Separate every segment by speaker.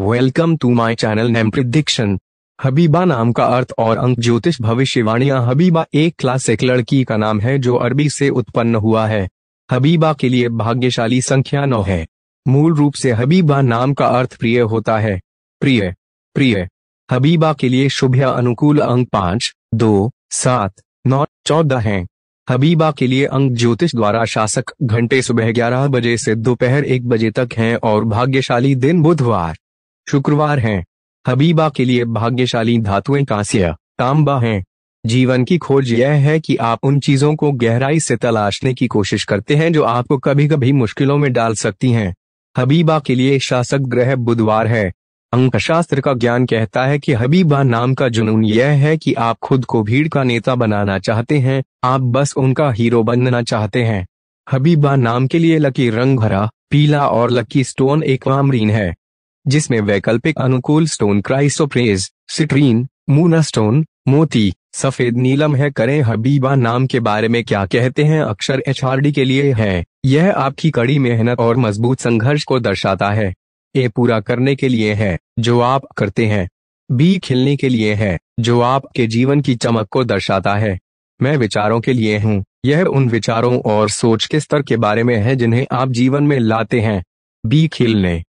Speaker 1: Welcome to my channel name prediction Habiba नाम का अर्थ और अंक ज्योतिष भविष्यवाणियां हबीबा एक क्लास एक लड़की का नाम है जो अरबी से उत्पन्न हुआ है हबीबा के लिए भाग्यशाली संख्या नौ है मूल रूप से हबीबा नाम का अर्थ प्रिय होता है प्रिय प्रिय हबीबा के लिए शुभ या अनुकूल अंक पांच दो सात नौ चौदह है हबीबा के लिए अंक ज्योतिष द्वारा शासक घंटे सुबह ग्यारह बजे से दोपहर एक बजे तक हैं और भाग्यशाली दिन बुधवार शुक्रवार हैं हबीबा के लिए भाग्यशाली धातुएं कांस्य तांबा हैं जीवन की खोज यह है कि आप उन चीजों को गहराई से तलाशने की कोशिश करते हैं जो आपको कभी कभी मुश्किलों में डाल सकती हैं हबीबा के लिए शासक ग्रह बुधवार है अंकशास्त्र का ज्ञान कहता है कि हबीबा नाम का जुनून यह है कि आप खुद को भीड़ का नेता बनाना चाहते हैं आप बस उनका हीरो बनना चाहते हैं हबीबा नाम के लिए लकी रंग भरा पीला और लकी स्टोन एक वामरीन है जिसमें वैकल्पिक अनुकूल stone chrysoprase citrine moonstone मोती सफेद नीलम है करें हबीबा नाम के बारे में क्या कहते हैं अक्षर एच के लिए है यह आपकी कड़ी मेहनत और मजबूत संघर्ष को दर्शाता है ए पूरा करने के लिए है जो आप करते हैं बी खिलने के लिए है जो आपके जीवन की चमक को दर्शाता है मैं विचारों के लिए हूँ यह उन विचारों और सोच के स्तर के बारे में है जिन्हें आप जीवन में लाते हैं बी खिलने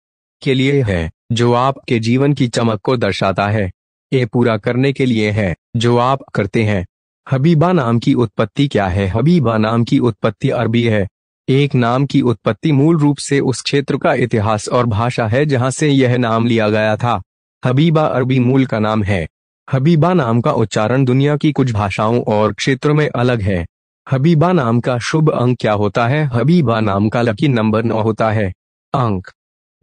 Speaker 1: के लिए है जो आपके जीवन की चमक को दर्शाता है ये पूरा करने के लिए है जो आप करते हैं हबीबा नाम की उत्पत्ति क्या है हबीबा नाम की उत्पत्ति अरबी है एक नाम की उत्पत्ति मूल रूप से उस क्षेत्र का इतिहास और भाषा है जहां से यह नाम लिया गया था हबीबा अरबी मूल का नाम है हबीबा नाम का उच्चारण दुनिया की कुछ भाषाओं और क्षेत्रों में अलग है हबीबा नाम का शुभ अंक क्या होता है हबीबा नाम का लकी नंबर नौ होता है अंक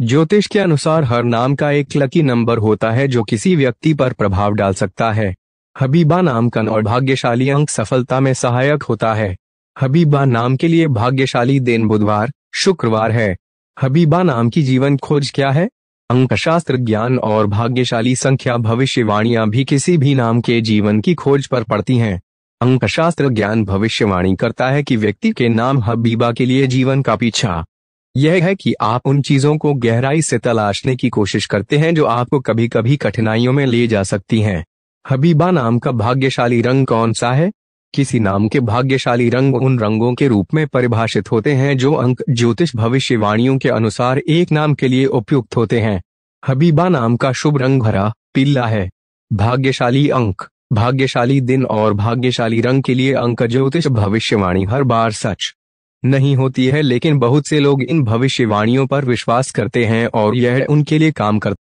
Speaker 1: ज्योतिष के अनुसार हर नाम का एक लकी नंबर होता है जो किसी व्यक्ति पर प्रभाव डाल सकता है हबीबा नाम का और भाग्यशाली अंक सफलता में सहायक होता है हबीबा नाम के लिए भाग्यशाली दिन बुधवार शुक्रवार है हबीबा नाम की जीवन खोज क्या है अंकशास्त्र ज्ञान और भाग्यशाली संख्या भविष्यवाणियां भी किसी भी नाम के जीवन की खोज पर पड़ती हैं अंकशास्त्र ज्ञान भविष्यवाणी करता है कि व्यक्ति के नाम हबीबा के लिए जीवन का पीछा यह है कि आप उन चीजों को गहराई से तलाशने की कोशिश करते हैं जो आपको कभी कभी कठिनाइयों में ले जा सकती हैं। हबीबा नाम का भाग्यशाली रंग कौन सा है किसी नाम के भाग्यशाली रंग उन रंगों के रूप में परिभाषित होते हैं जो अंक ज्योतिष भविष्यवाणियों के अनुसार एक नाम के लिए उपयुक्त होते हैं हबीबा नाम का शुभ रंग भरा पीला है भाग्यशाली अंक भाग्यशाली दिन और भाग्यशाली रंग के लिए अंक ज्योतिष भविष्यवाणी हर बार सच नहीं होती है लेकिन बहुत से लोग इन भविष्यवाणियों पर विश्वास करते हैं और यह उनके लिए काम करता